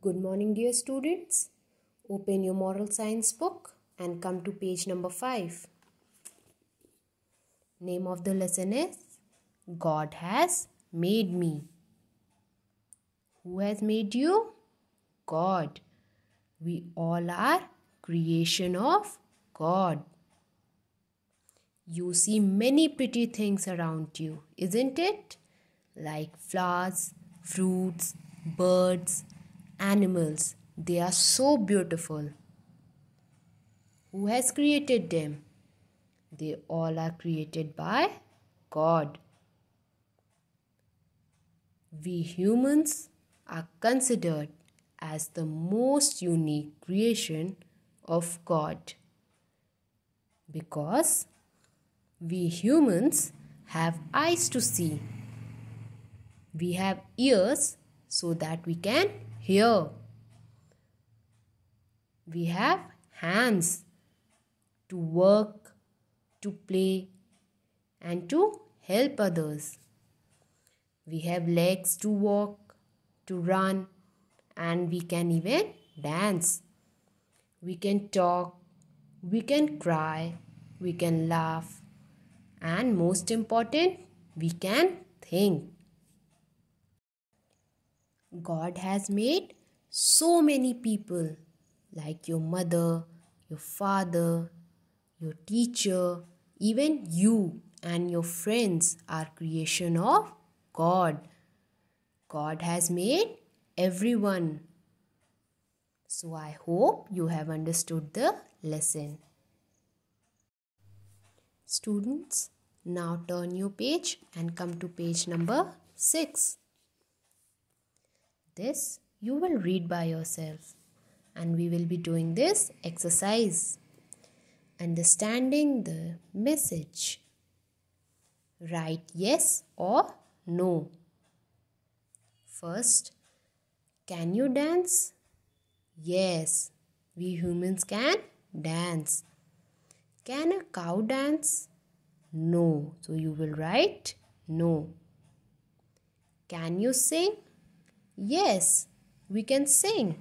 Good morning, dear students. Open your moral science book and come to page number 5. Name of the lesson is God has made me. Who has made you? God. We all are creation of God. You see many pretty things around you, isn't it? Like flowers, fruits, birds, animals. They are so beautiful. Who has created them? They all are created by God. We humans are considered as the most unique creation of God because we humans have eyes to see, we have ears so that we can here we have hands to work, to play, and to help others. We have legs to walk, to run, and we can even dance. We can talk, we can cry, we can laugh, and most important, we can think. God has made so many people like your mother, your father, your teacher, even you and your friends are creation of God. God has made everyone. So I hope you have understood the lesson. Students, now turn your page and come to page number 6. This you will read by yourself. And we will be doing this exercise. Understanding the message. Write yes or no. First, can you dance? Yes, we humans can dance. Can a cow dance? No. So you will write no. Can you sing? Yes, we can sing.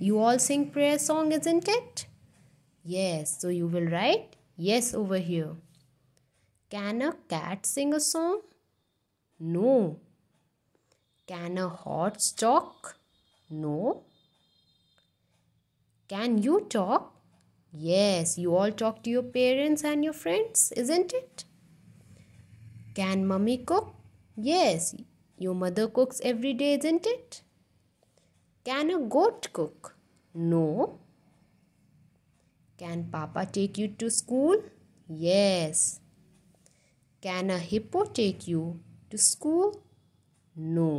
You all sing prayer song, isn't it? Yes, so you will write yes over here. Can a cat sing a song? No. Can a horse talk? No. Can you talk? Yes, you all talk to your parents and your friends, isn't it? Can mummy cook? Yes, your mother cooks every day, isn't it? Can a goat cook? No. Can papa take you to school? Yes. Can a hippo take you to school? No.